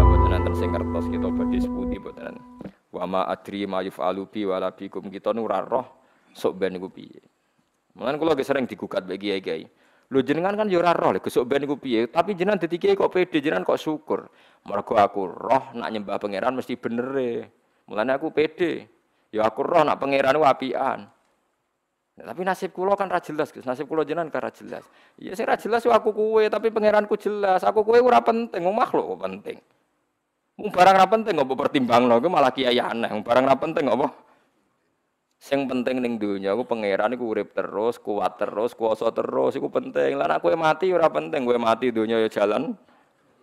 Apa tenan ten sing ngertos kita badhe seputi mboten. adri ma yufalu bi wala bikum kita nurar roh sok ben iku piye. Mulane kula sering digugat bagi kiai-kiai. Lu jenengan kan yo ya ora roh lek sok ben iku piye, tapi jenengan detike kok pede jenengan kok syukur. Mergo aku roh nak nyembah pangeran mesti bener e. Mulane aku pede. Yo ya aku roh nak pangeran apian. Ya, tapi nasib kulo kan ra jelas, Gus. Nasib kulo jenengan kan ra jelas. Iya, sing ra jelas yo aku kue, tapi pangeranku jelas. Aku kue ora penting, wong lo, kok penting. Mung barang ra penting apa pertimbangno, kuwi malah kiai aneh. Mung barang ra penting apa? Sing penting ning dunia aku pangeran iku urip terus, kuat terus, kuasa terus, iku penting. Lah aku mati ora penting, kowe mati dunia yo jalan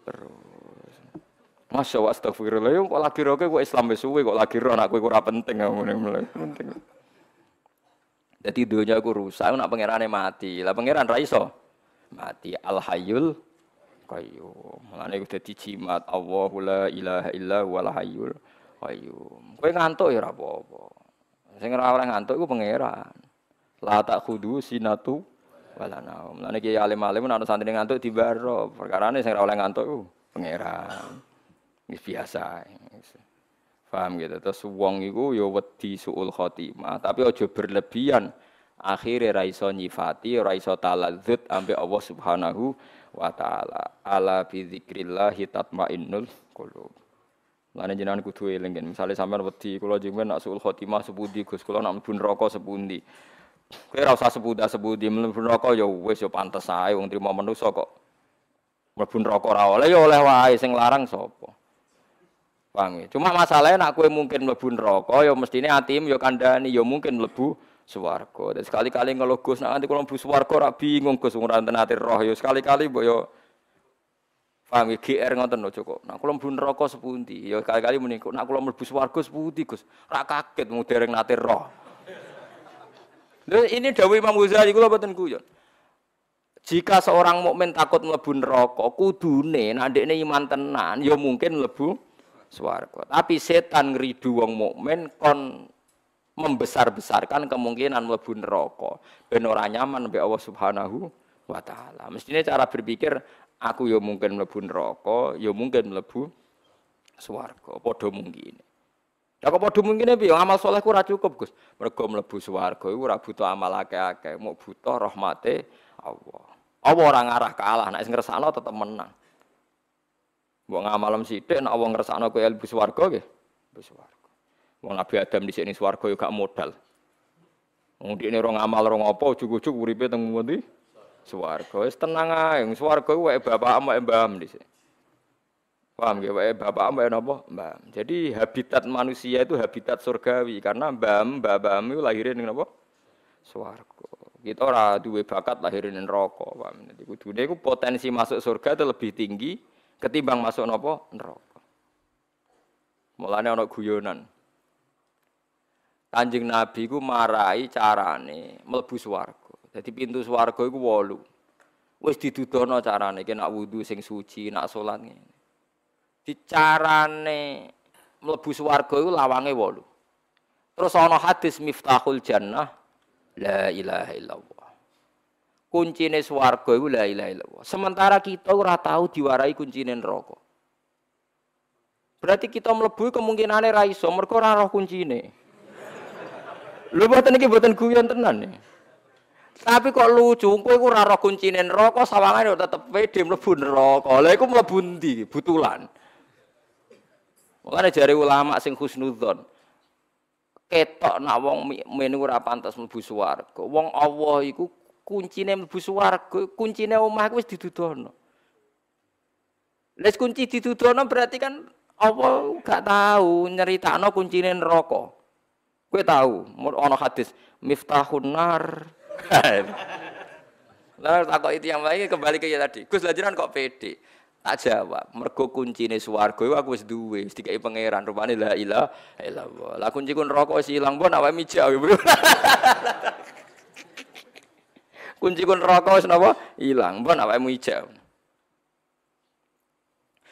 terus. Masya Allah, astagfirullah, yo kok lagi roke kok Islam wis suwe kok lagi roh anak kowe ora penting ngono penting. Jadi dunia aku rusak, aku nak pangerane mati. Lah pangeran raiso Mati al hayyul qayyum. Mulane iku dadi jimat Allahu ilah ilaha illa Hayul. hayyul kau yang ngantuk ya ora apa-apa. Sing ora ngantuk iku pangeran. La tak kudu sinatu wala naum. Alema niki alim-alim ana santri ngantuk Perkara Perkarane saya ora oleh ngantuk iku pangeran. Wis biasa. Faham gitu. Terus wong iku ya wedi suul khotimah, tapi aja berlebihan. akhirnya raiso nyifati, raiso taladzut ambek Allah Subhanahu wa taala. Ala bi dzikrillah tatmainnul qulub. Lan jenengan kudu eling kan. Misale sampean wedi kula jenengan nak suul khotimah sepundi Gus, kula nak mlebu neraka sepundi. Kowe rasa usah sepuda sepundi mlebu neraka ya wis ya pantes ae wong trimo manusa kok. Mlebu neraka ora oleh ya oleh wae sing larang sapa? wangi. Cuma masalahnya nak kue mungkin rokok. neraka ya mestine yo ya kandani, ya mungkin lebu suwargo. Dan sekali-kali ngeluh Gus nak nanti kalau mlebu suwargo, ra bingung Gus ngurang ate roh ya sekali-kali boyo, ya Paham GR ngoten lho cukup. Nak kula mlebu neraka sepundi? Ya kali-kali muni nak kula mlebu swarga sepundi, Gus. Ra kaget mu dereng nate roh. Lho ini dawuh Imam Ghazali kula boten guyon. Jika seorang mukmin takut mlebu neraka, kudune nek iman tenan ya mungkin mlebu swarga. Tapi setan ngridu wong mukmin kon membesar-besarkan kemungkinan mlebu neraka ben ora nyaman mbek Allah Subhanahu wa taala. Mestinya cara berpikir aku ya mungkin mlebu neraka, ya mungkin mlebu swarga, padha mungkin. Ya kok padha mungkin piye amal saleh ora cukup, Gus. Mergo mlebu swarga iku ora butuh amal akeh-akeh, mau butuh rahmate Allah. Allah arah ke Allah nek sing ngersakno tetep menang. Mbok ngamalem sithik nek wong ngersakno kowe ilmu swarga nggih, ilmu swarga. Wong Nabi Adam di sini swarga yo gak modal. Wong dikne ora ngamal ora apa ujug-ujug uripe teng pundi? Swarga. Wis tenang ae, swarga kuwi wae bapak mbak di sini. Paham nggih, wae bapak mbak napa? Mbam. Jadi habitat manusia itu habitat surgawi karena mbam, mbam itu lahirin ning napa? Swarga. Kita ora duwe bakat lahirin ning neraka, paham. Jadi kudune iku potensi masuk surga itu lebih tinggi ketimbang masuk nopo neraka. Mulane ana guyonan. Kanjeng Nabi ku marai carane mlebu swarga. jadi pintu swarga iku wolu. Wis didudono carane iki nak wudu sing suci, nak salat ngene. Dicarane mlebu swarga iku lawange wolu. Terus ana hadis miftahul jannah la ilaha illallah kuncine swarga iku la ilaha illallah. Sementara kita ora tahu diwarai kuncine neraka. Berarti kita mlebu kemungkinane ra iso mergo ora roh kuncine. Lho mboten iki yang guyon tenan. Ya. Tapi kok lucu, kowe iku ora roh kuncine neraka sawangane tetep pede mlebu neraka. Lha iku mlebu ndi? Butulan. Makanya jari ulama sing husnudzon. Ketok nak wong mene ora pantas mlebu swarga. Wong Allah iku kuncine mlebu swarga, kuncine omah wis didudono. Les kunci didudono berarti kan apa gak tahu nyeritakno kuncine neraka. Kowe tahu, ana hadis miftahun nar. Lalu kok itu yang lain kembali ke ya tadi. Gus lajaran kok pede. Tak jawab. Mergo kuncine swarga iku aku wis duwe, wis dikai pangeran rupane la ilaha illallah. Lah kunci ku rokok wis ilang pun awake kunci kun rokok wis napa ilang. Mbon awakmu ijab.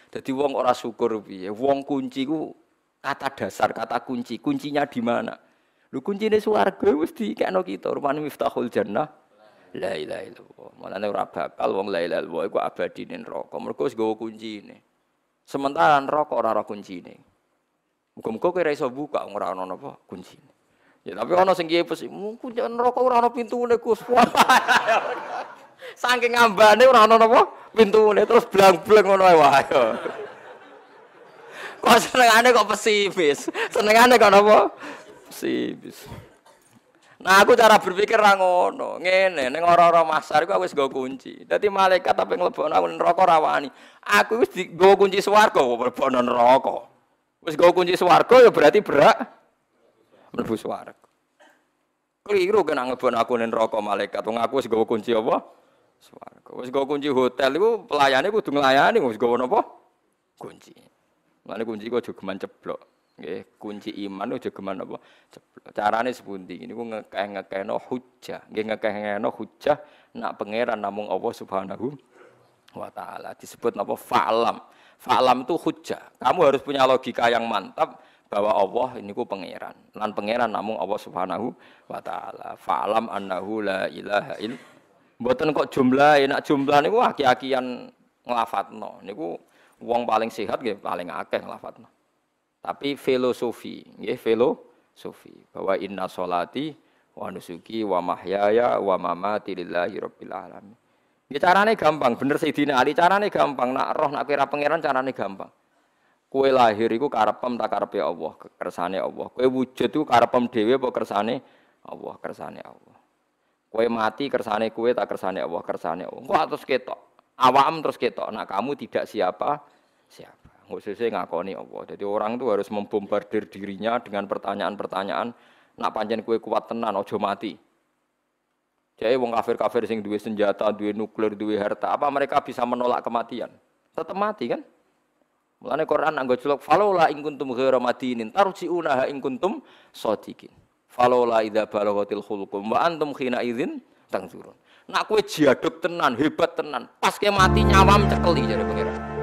Jadi wong ora syukur piye. Wong kunci ku kata dasar, kata kunci. Kuncinya di mana? Lu kuncine swarga wis dikekno kita. Rupane miftahul jannah. La ilaha illallah. Mulane ora bakal wong la ilaha illallah iku abadi ning neraka. Mergo wis gawa kuncine. Sementara neraka ora ana kuncine. Muga-muga kowe ora iso buka ora ana napa kuncine. Ya tapi ana sing kiye pesi, mungku neraka ora ana pintune Gus. Saking ngambane ora ana napa pintune terus blang-blang ngono wahai. wae. Kok senengane kok pesimis. Senengane kok napa? Pesimis. Nah aku cara berpikir ra ngono. Ngene ning ora-ora masar iku aku wis nggo kunci. Dadi malaikat tapi nglebokno aku neraka ra wani. Aku wis nggo kunci swarga kok mlebokno neraka. Wis nggo kunci swarga ya berarti berak mlebu swarga. Keliru kena kan ngebon aku ning neraka malaikat. Wong aku wis gawa kunci apa? Swarga. Wis gawa kunci hotel iku pelayane kudu nglayani wis gawa napa? Kunci. Mulane kunci kok geman ceplok. Nggih, kunci iman aja geman apa? Ceblok. Carane sepundi? Niku ngekeh-ngekehno hujah. Nggih ngekeh-ngekehno hujah nak pangeran namung Allah Subhanahu wa taala disebut napa fa'lam. Fa'lam itu hujah. Kamu harus punya logika yang mantap bahwa Allah ini ku pangeran lan pangeran namun Allah Subhanahu wa taala fa'lam annahu la ilaha il mboten kok jumlah enak jumlah niku aki-akian nglafatno niku wong paling sehat nggih paling akeh nglafatno tapi filosofi nggih filosofi bahwa inna salati wa nusuki wa mahyaya wa mamati lillahi rabbil alamin Ya carane gampang, bener Sayyidina Ali carane gampang, nak roh nak kira pangeran carane gampang. Kue lahir itu karepem tak karepe Allah, kersane Allah. Kue wujud itu karepem dhewe apa kersane Allah, kersane Allah. Kue mati kersane kue tak kersane Allah, kersane Allah. Kok terus ketok. Awam terus ketok. Nah kamu tidak siapa siapa. Nggak sesuai ngakoni Allah. Jadi orang itu harus membombardir dirinya dengan pertanyaan-pertanyaan. Nak panjen kue kuat tenan, ojo mati. Jadi wong kafir-kafir sing duwe senjata, duwe nuklir, duwe harta, apa mereka bisa menolak kematian? Tetap mati kan? Mulane Quran anggota juluk falola ing kuntum ghaira madinin tarji'unaha ing kuntum shadiqin. Falola idza balaghatil khulqum wa antum khina idzin tangzurun. Nak kowe jiaduk tenan, hebat tenan, pas ke mati nyawam cekeli jare pangeran.